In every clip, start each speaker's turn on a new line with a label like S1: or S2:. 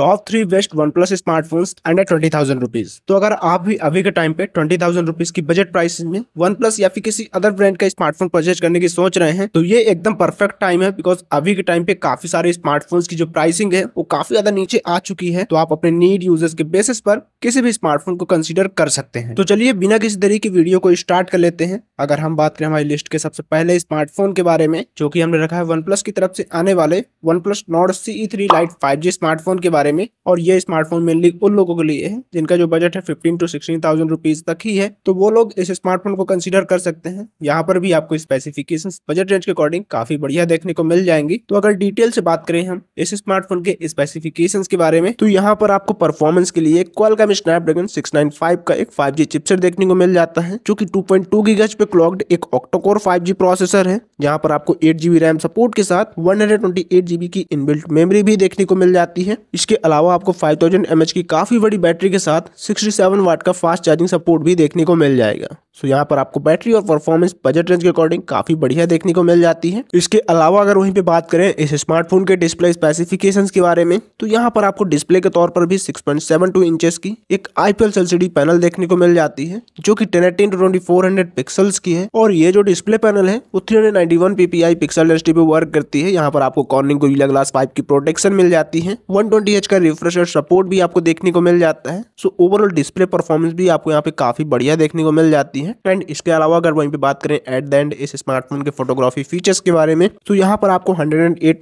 S1: top three best OnePlus smartphone under twenty thousand rupees तो अगर आप भी अभी के टाइम पे ट्वेंटी थाउजेंड रुपीज की बजट प्राइस में वन प्लस या फिर किसी अदर ब्रांड का स्मार्टफोन परचेज करने की सोच रहे हैं तो ये एकदम परफेक्ट टाइम है बिकॉज अभी के टाइम पे काफी सारे स्मार्टफोन की जो प्राइसिंग है वो काफी ज्यादा नीचे आ चुकी है तो आप अपने नीड यूजर्स के बेसिस पर किसी भी स्मार्टफोन को कंसिडर कर सकते हैं तो चलिए बिना किसी तरीके की वीडियो को स्टार्ट कर लेते हैं अगर हम बात करें हमारी लिस्ट के सबसे पहले स्मार्टफोन के बारे में जो कि हमने रखा है वन प्लस की तरफ से आने वाले OnePlus Nord C E three lite five G smartphone के बारे में और ये स्मार्टफोन मेनली उन लोगों के लिए है जिनका जो बजट है fifteen to sixteen thousand rupees तक ही है तो वो लोग इस स्मार्टफोन को कंसिडर कर सकते हैं यहाँ पर भी आपको स्पेसिफिकेशन बजट रेंज के अकॉर्डिंग काफी बढ़िया देखने को मिल जाएंगी तो अगर डिटेल से बात करें हम इस स्मार्टफोन के स्पेसिफिकेशन के बारे में तो यहाँ पर आपको परफॉर्मेंस के लिए Qualcomm Snapdragon six nine five का एक फाइव जी चिपसेट देखने को मिल जाता है जो की टू पॉइंट टू पे क्लॉक्ड एक ऑक्टोकोर 5G प्रोसेसर है जहां पर आपको 8GB रैम सपोर्ट के साथ 128GB की इनबिल्ट मेमोरी भी देखने को मिल जाती है इसके अलावा आपको 5000mAh की काफ़ी बड़ी बैटरी के साथ 67W का फास्ट चार्जिंग सपोर्ट भी देखने को मिल जाएगा सो यहाँ पर आपको बैटरी और परफॉर्मेंस बजट रेंज के अकॉर्डिंग काफी बढ़िया देखने को मिल जाती है इसके अलावा अगर वहीं पे बात करें इस स्मार्टफोन के डिस्प्ले स्पेसिफिकेशन के बारे में तो यहाँ पर आपको डिस्प्ले के तौर पर भी 6.72 इंचेस की एक आईपीएल एलसीडी पैनल देखने को मिल जाती है जो कि ten eighteen to twenty four hundred pixels की है और ये जो डिस्प्ले पैनल है वो three hundred ninety one PPI pixel density पे वर्क करती है यहाँ पर आपको कॉर्निंग गुरिला ग्लास पाइप की प्रोटेक्शन मिल जाती है वन ट्वेंटी एच का रिफ्रेशर सपोर्ट भी आपको देखने को मिल जाता है सो ओवरऑल डिस्प्ले परफॉर्मेंस भी आपको यहाँ पे काफी बढ़िया देखने को मिल जाती है एंड इसके अलावा अगर वहीं पे बात करें एट द एंड इस स्मार्टफोन के फोटोग्राफी फीचर्स के बारे में तो यहाँ पर आपको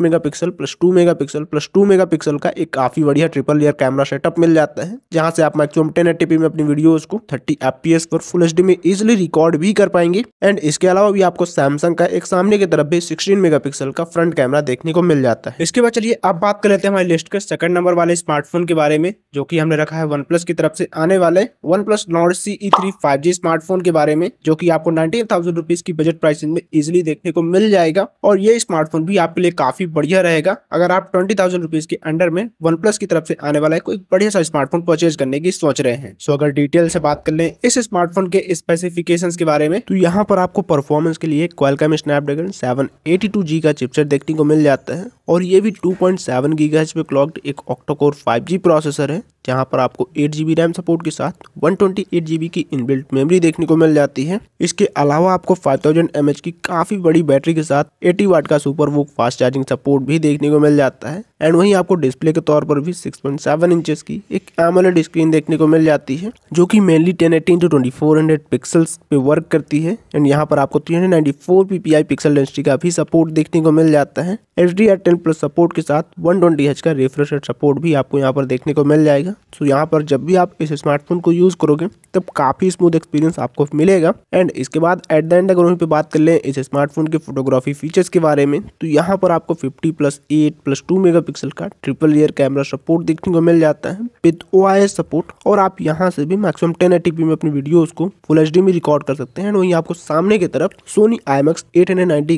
S1: megapixel plus megapixel plus megapixel का एक काफी बढ़िया ट्रिपल ईयर कैमरा सेटअप मिल जाता है जहाँ से आप मैक्सिमम टेन में अपनी वीडियो को थर्टी एफ पर फुल एच में इजिली रिकॉर्ड भी कर पाएंगे जाएंगी एंड इसके अलावा भी आपको सैमसंग का एक सामने की तरफ भी सिक्सटीन मेगा का फ्रंट कैमरा देखने को मिल जाता है इसके बाद चलिए अब बात कर लेते हैं हमारी लिस्ट के सेकंड नंबर वाले स्मार्टफोन के बारे में जो की हमने रखा है वन की तरफ से आने वाले OnePlus Nord C three smartphone के बारे में जो की आपको नाइनटीन थाउजेंड की बजट प्राइसिंग में इजिली देखने को मिल जाएगा और ये स्मार्टफोन भी आपके लिए काफी बढ़िया रहेगा अगर आप ट्वेंटी थाउजेंड रुपीज के अंडर में वन प्लस की तरफ से आने वाला है कोई बढ़िया सा स्मार्टफोन परचेज करने की सोच रहे हैं सो अगर डिटेल से बात कर लें इस स्मार्टफोन के स्पेसिफिकेशंस के बारे में तो यहाँ पर आपको परफॉर्मेंस के लिए क्वालकॉम स्नैपड्रैगन 782G का चिपसेट देखने को मिल जाता है और ये भी 2.7 पॉइंट पे क्लॉक्ड एक ऑक्टोकोर 5G प्रोसेसर है जहाँ पर आपको 8GB रैम सपोर्ट के साथ 128GB की इनबिल्ट मेमोरी देखने को मिल जाती है इसके अलावा आपको 5000 mAh की काफ़ी बड़ी बैटरी के साथ 80 वाट का super VOOC fast charging support भी देखने को मिल जाता है एंड वहीं आपको डिस्प्ले के तौर पर भी 6.7 इंचेस की एक एमोलेड स्क्रीन देखने को मिल जाती है जो की mainly ten eighteen to twenty pixels पे वर्क करती है होती है एंड यहाँ पर आपको 394 ppi पिक्सल डेंसिटी का भी सपोर्ट देखने को मिल जाता है H D R ten plus support के साथ वन 120Hz का रिफ्रेश सपोर्ट भी आपको यहाँ पर देखने को मिल जाएगा सो so, यहाँ पर जब भी आप इस स्मार्टफोन को यूज़ करोगे तब काफ़ी स्मूथ एक्सपीरियंस आपको मिलेगा एंड इसके बाद एट द एंड अगर वहीं पर बात कर लें इस स्मार्टफोन के फोटोग्राफी फीचर्स के बारे में तो यहाँ पर आपको fifty plus eight plus two mega का ट्रिपल ईयर कैमरा सपोर्ट देखने को मिल जाता है विद ओ सपोर्ट और आप यहाँ से भी मैक्सिमम टेन में अपनी वीडियोज़ को फुल एच में रिकॉर्ड कर सकते हैं एंड वहीं आपको सामने की तरफ सोनी आई एम एक्स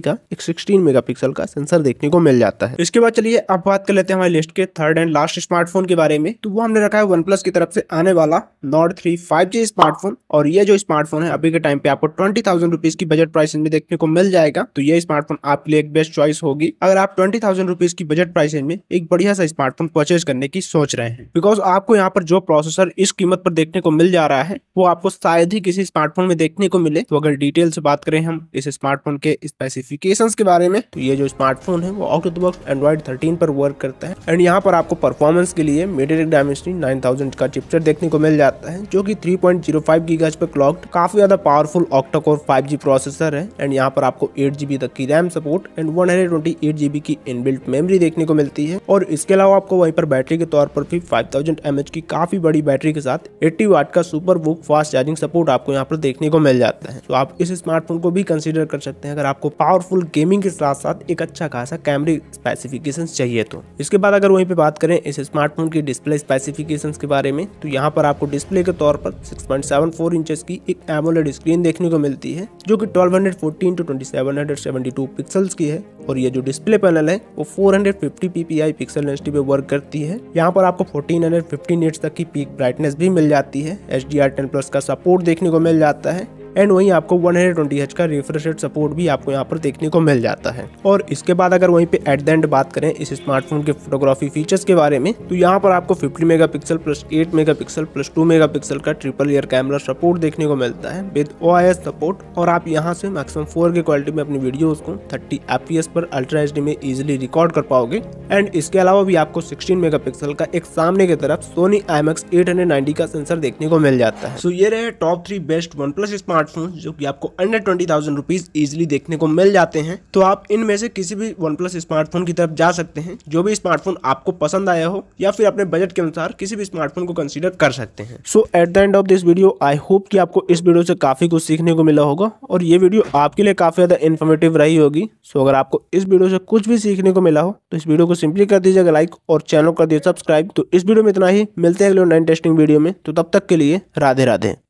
S1: का एक सिक्सटीन मेगापिक्सल का सेंसर देखने को मिल जाता है इसके बाद चलिए अब बात कर लेते हैं हमारे लिस्ट के थर्ड एंड लास्ट स्मार्टफोन के बारे में तो वो हमने रखा है वन प्लस की तरफ से आने वाला Nord three five G smartphone और ये जो स्मार्टफोन है अभी के टाइम पे आपको ट्वेंटी थाउजेंड रुपीज की बजट प्राइस में देखने को मिल जाएगा तो ये स्मार्टफोन आपके लिए एक बेस्ट चॉइस होगी अगर आप ट्वेंटी थाउजेंड रुपीज की बजट प्राइस में एक बढ़िया सा स्मार्टफोन परचेज करने की सोच रहे हैं बिकॉज आपको यहाँ पर जो प्रोसेसर इस कीमत पर देखने को मिल जा रहा है वो आपको शायद ही किसी स्मार्टफोन में देखने को मिले तो अगर डिटेल से बात करें हम इस स्मार्टफोन के स्पेसिफिकेशंस के बारे में तो ये जो स्मार्टफोन है वो out of the box Android thirteen पर वर्क करता है एंड यहाँ पर आपको परफॉर्मेंस के लिए मीडियटेक डायमेंसनी नाइन थाउजेंड का चिपचर देखने को मिल जाता है जो की थ्री पॉइंट जीरो फाइव गीगाज पर क्लॉक्ड काफी ज्यादा powerful octacore five G processor है एंड यहाँ पर आपको एट जीबी तक की RAM support and one hundred twenty eight GB की इनबिल्ट मेमरी देखने को मिलती है और इसके अलावा आपको वहीं पर बैटरी के तौर पर भी फाइव थाउजेंड एम एच की काफी बड़ी बैटरी के साथ एट्टी वाट का सुपर बुक फास्ट चार्जिंग सपोर्ट आपको यहाँ पर देखने को मिल जाता है तो आप इस स्मार्टफोन को भी कंसिडर कर सकते हैं अगर आपको पावरफुल गेमिंग के साथ साथ एक अच्छा खासा कैमरे स्पेसिफिकेशन चाहिए तो इसके बाद अगर वहीं पर बात करें इस स्मार्टफोन की डिस्प्ले स्पेसिफिकेशन के बारे में तो यहाँ पर आपको डिस्प्ले के तौर पर सिक्स पॉइंट सेवन फोर की एक एमोलेड स्क्रीन देखने को मिलती है जो की twelve hundred fourteen to twenty seven hundred seventy two pixels की है और ये जो डिस्प्ले पैनल है वो four hundred fifty PPI pixel density पे वर्क करती है यहाँ पर आपको फोर्टीन हंड्रेड फिफ्टी तक की पीक ब्राइटनेस भी मिल जाती है H D R ten plus का सपोर्ट देखने को मिल जाता है एंड वहीं आपको 120 का रिफ्रेश रेट सपोर्ट भी आपको यहाँ पर देखने को मिल जाता है और इसके बाद अगर वहीं पे एट द एंड बात करें इस स्मार्टफोन के फोटोग्राफी फीचर्स के बारे में तो यहाँ पर आपको 50 megapixel plus 8 megapixel plus 2 megapixel का ट्रिपल ईयर कैमरा सपोर्ट देखने को मिलता है विद ओ सपोर्ट और आप यहाँ से मैक्सिमम फोर के क्वालिटी में अपनी वीडियो को थर्टी एफ पर अल्ट्रा एच में इजिली रिकॉर्ड कर पाओगे एंड इसके अलावा भी आपको सिक्सटीन पिक्सल का एक सामने की तरफ सोनी आई नाइनटी का सेंसर देखने को मिल जाता है सो ये रहे top three best OnePlus smart smartphone जो कि आपको under twenty thousand rupees easily देखने को मिल जाते हैं तो आप इनमें से किसी भी वन प्लस स्मार्टफोन की तरफ जा सकते हैं जो भी स्मार्टफोन आपको पसंद आया हो या फिर अपने बजट के अनुसार किसी भी स्मार्टफोन को कंसिडर कर सकते हैं so at the end of this video I hope कि आपको इस वीडियो से काफ़ी कुछ सीखने को मिला होगा और ये वीडियो आपके लिए काफ़ी ज़्यादा इन्फॉर्मेटिव रही होगी सो अगर आपको इस वीडियो से कुछ भी सीखने को मिला हो तो इस वीडियो को सिंपली कर दीजिएगा लाइक और चैनल कर दीजिए सब्सक्राइब तो इस वीडियो में इतना ही मिलते हैं अगले नाइन टेस्टिंग वीडियो में तो तब तक के लिए राधे राधे